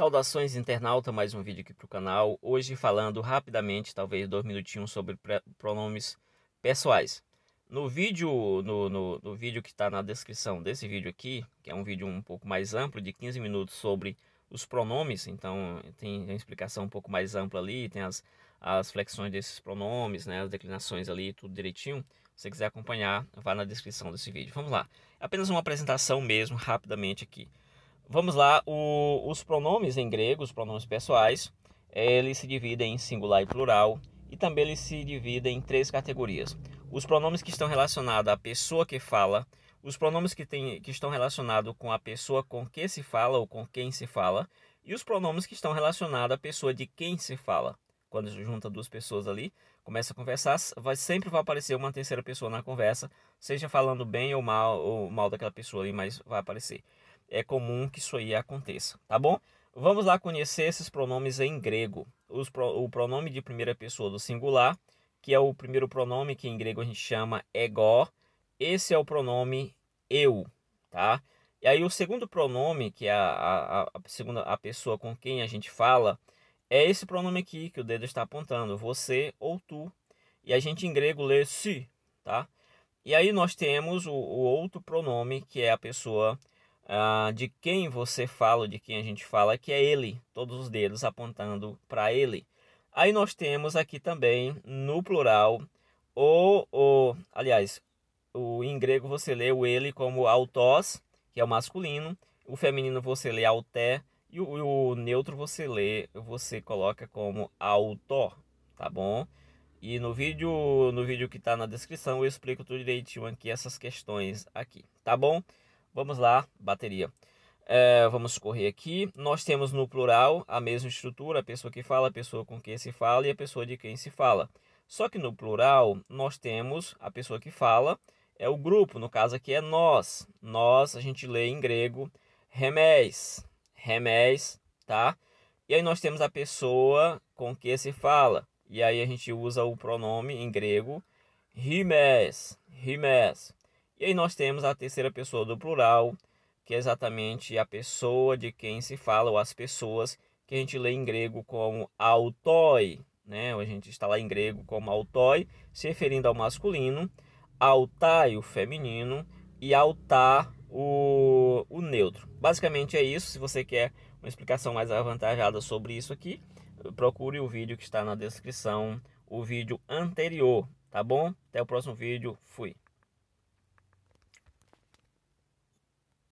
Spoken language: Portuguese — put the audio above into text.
Saudações internauta, mais um vídeo aqui para o canal. Hoje falando rapidamente, talvez dois minutinhos, sobre pronomes pessoais. No vídeo, no, no, no vídeo que está na descrição desse vídeo aqui, que é um vídeo um pouco mais amplo, de 15 minutos, sobre os pronomes, então tem a explicação um pouco mais ampla ali, tem as, as flexões desses pronomes, né, as declinações ali, tudo direitinho. Se você quiser acompanhar, vá na descrição desse vídeo. Vamos lá. Apenas uma apresentação mesmo, rapidamente aqui. Vamos lá, o, os pronomes em grego, os pronomes pessoais, eles se dividem em singular e plural e também eles se dividem em três categorias. Os pronomes que estão relacionados à pessoa que fala, os pronomes que, tem, que estão relacionados com a pessoa com que se fala ou com quem se fala, e os pronomes que estão relacionados à pessoa de quem se fala. Quando se junta duas pessoas ali, começa a conversar, vai, sempre vai aparecer uma terceira pessoa na conversa, seja falando bem ou mal, ou mal daquela pessoa ali, mas vai aparecer é comum que isso aí aconteça, tá bom? Vamos lá conhecer esses pronomes em grego. Os, o pronome de primeira pessoa do singular, que é o primeiro pronome que em grego a gente chama ego, esse é o pronome eu, tá? E aí o segundo pronome, que é a, a, a segunda a pessoa com quem a gente fala, é esse pronome aqui que o dedo está apontando, você ou tu. E a gente em grego lê si, tá? E aí nós temos o, o outro pronome, que é a pessoa ah, de quem você fala, de quem a gente fala, que é ele, todos os dedos apontando para ele. Aí nós temos aqui também no plural o, o aliás, o em grego você lê o ele como autos, que é o masculino, o feminino você lê auté e o, o neutro você lê, você coloca como auto, tá bom? E no vídeo, no vídeo que está na descrição, eu explico tudo direitinho aqui essas questões aqui, tá bom? Vamos lá, bateria. É, vamos correr aqui. Nós temos no plural a mesma estrutura, a pessoa que fala, a pessoa com quem se fala e a pessoa de quem se fala. Só que no plural nós temos a pessoa que fala, é o grupo, no caso aqui é nós. Nós, a gente lê em grego, remés, remés, tá? E aí nós temos a pessoa com quem se fala. E aí a gente usa o pronome em grego, rimés, rimés. E aí nós temos a terceira pessoa do plural, que é exatamente a pessoa de quem se fala, ou as pessoas, que a gente lê em grego como autoi, né? A gente está lá em grego como autoi, se referindo ao masculino, autai, o feminino, e autar o, o neutro. Basicamente é isso. Se você quer uma explicação mais avantajada sobre isso aqui, procure o vídeo que está na descrição, o vídeo anterior, tá bom? Até o próximo vídeo, fui!